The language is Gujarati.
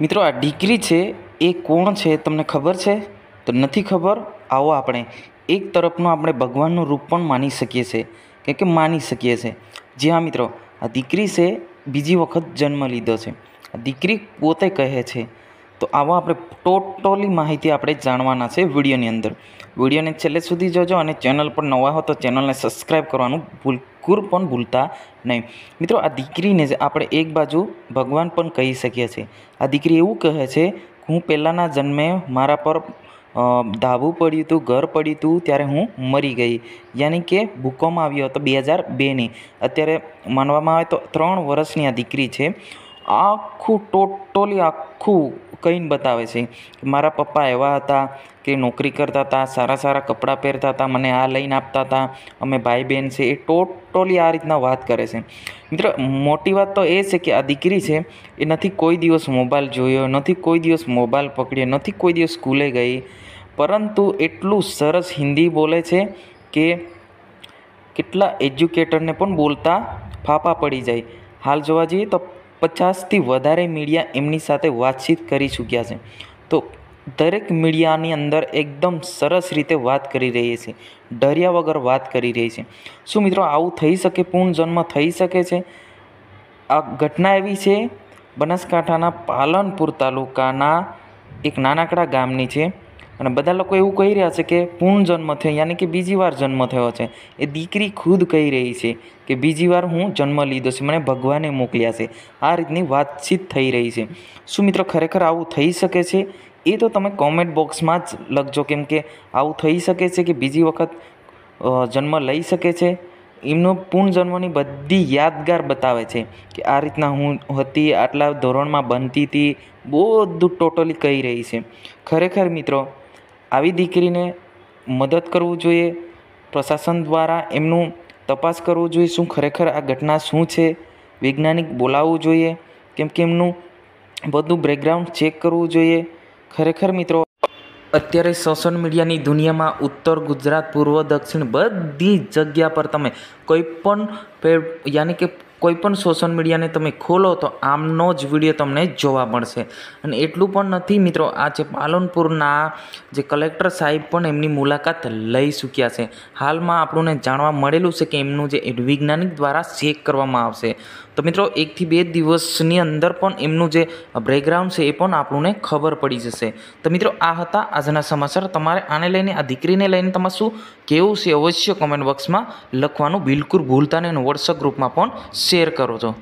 મિત્રો આ ડિગ્રી છે એ કોણ છે તમને ખબર છે તો નથી ખબર આવો આપણે એક તરફનું આપણે ભગવાનનું રૂપ પણ માની શકીએ છીએ કે કે માની શકીએ છીએ જી હા મિત્રો આ દીકરી છે બીજી વખત જન્મ લીધો છે આ દીકરી પોતે કહે છે તો આવા આપણે ટોટલી માહિતી આપણે જાણવાના છે વિડીયોની અંદર વિડીયોને છેલ્લે સુધી જોજો અને ચેનલ પર નવા હો તો ચેનલને સબસ્ક્રાઈબ કરવાનું ભૂલકુર પણ ભૂલતા નહીં મિત્રો આ દીકરીને જ આપણે એક બાજુ ભગવાન પણ કહી શકીએ છીએ આ દીકરી એવું કહે છે હું પહેલાંના જન્મે મારા પર ધાબું પડ્યું હતું ઘર પડ્યું હતું ત્યારે હું મરી ગઈ યાની કે ભૂકંપ આવ્યો હતો બે હજાર બેની અત્યારે માનવામાં આવે તો ત્રણ વર્ષની આ દીકરી છે આખું ટોટલી આખું કહીને બતાવે છે મારા પપ્પા એવા હતા કે નોકરી કરતા હતા સારા સારા કપડાં પહેરતા હતા મને આ લઈને આપતા હતા અમે ભાઈ બહેન છે એ ટોટલી આ રીતના વાત કરે છે મિત્ર મોટી વાત તો એ છે કે આ દીકરી છે એ નથી કોઈ દિવસ મોબાઈલ જોયો નથી કોઈ દિવસ મોબાઈલ પકડ્યો નથી કોઈ દિવસ સ્કૂલે ગઈ પરંતુ એટલું સરસ હિન્દી બોલે છે કે કેટલા એજ્યુકેટરને પણ બોલતા ફાફા પડી જાય હાલ જોવા જઈએ તો પચાસથી વધારે મીડિયા એમની સાથે વાતચીત કરી ચૂક્યા છે તો દરેક મીડિયાની અંદર એકદમ સરસ રીતે વાત કરી રહી છે ડર્યા વગર વાત કરી રહી છે શું મિત્રો આવું થઈ શકે પૂર્ણજન્મ થઈ શકે છે આ ઘટના એવી છે બનાસકાંઠાના પાલનપુર તાલુકાના એક નાનકડા ગામની છે અને બધા લોકો એવું કહી રહ્યા છે કે પુનઃજન્મ થયો યાની કે બીજી વાર જન્મ થયો છે એ દીકરી ખુદ કહી રહી છે કે બીજી વાર હું જન્મ લીધો છે મને ભગવાને મોકલ્યા છે આ રીતની વાતચીત થઈ રહી છે શું મિત્રો ખરેખર આવું થઈ શકે છે એ તો તમે કોમેન્ટ બોક્સમાં જ લખજો કેમ કે આવું થઈ શકે છે કે બીજી વખત જન્મ લઈ શકે છે એમનો પૂર્ણ જન્મની બધી યાદગાર બતાવે છે કે આ રીતના હું હતી આટલા ધોરણમાં બનતી હતી બધું ટોટલી કહી રહી છે ખરેખર મિત્રો આવી દીકરીને મદદ કરવું જોઈએ પ્રશાસન દ્વારા એમનું તપાસ કરવું જોઈએ શું ખરેખર આ ઘટના શું છે વૈજ્ઞાનિક બોલાવવું જોઈએ કેમ કે એમનું બધું બ્રેકગ્રાઉન્ડ ચેક કરવું જોઈએ ખરેખર મિત્રો અત્યારે સોશિયલ મીડિયાની દુનિયામાં ઉત્તર ગુજરાત પૂર્વ દક્ષિણ બધી જગ્યા પર તમે કોઈ પણ યાની કે કોઈપણ સોશિયલ મીડિયાને તમે ખોલો તો આમનો જ વિડીયો તમને જોવા મળશે અને એટલું પણ નથી મિત્રો આ જે પાલનપુરના જે કલેક્ટર સાહેબ પણ એમની મુલાકાત લઈ ચૂક્યા છે હાલમાં આપણને જાણવા મળેલું છે કે એમનું જે વૈજ્ઞાનિક દ્વારા ચેક કરવામાં આવશે તો મિત્રો એકથી બે દિવસની અંદર પણ એમનું જે બ્રેકગ્રાઉન્ડ છે એ પણ આપણને ખબર પડી જશે તો મિત્રો આ હતા આજના સમાચાર તમારે આને લઈને આ દીકરીને લઈને તમારે શું કેવું છે અવશ્ય કોમેન્ટ બોક્સમાં લખવાનું બિલકુલ ભૂલતા નહીં અને વોટ્સઅપ ગ્રુપમાં પણ શેર કરો છો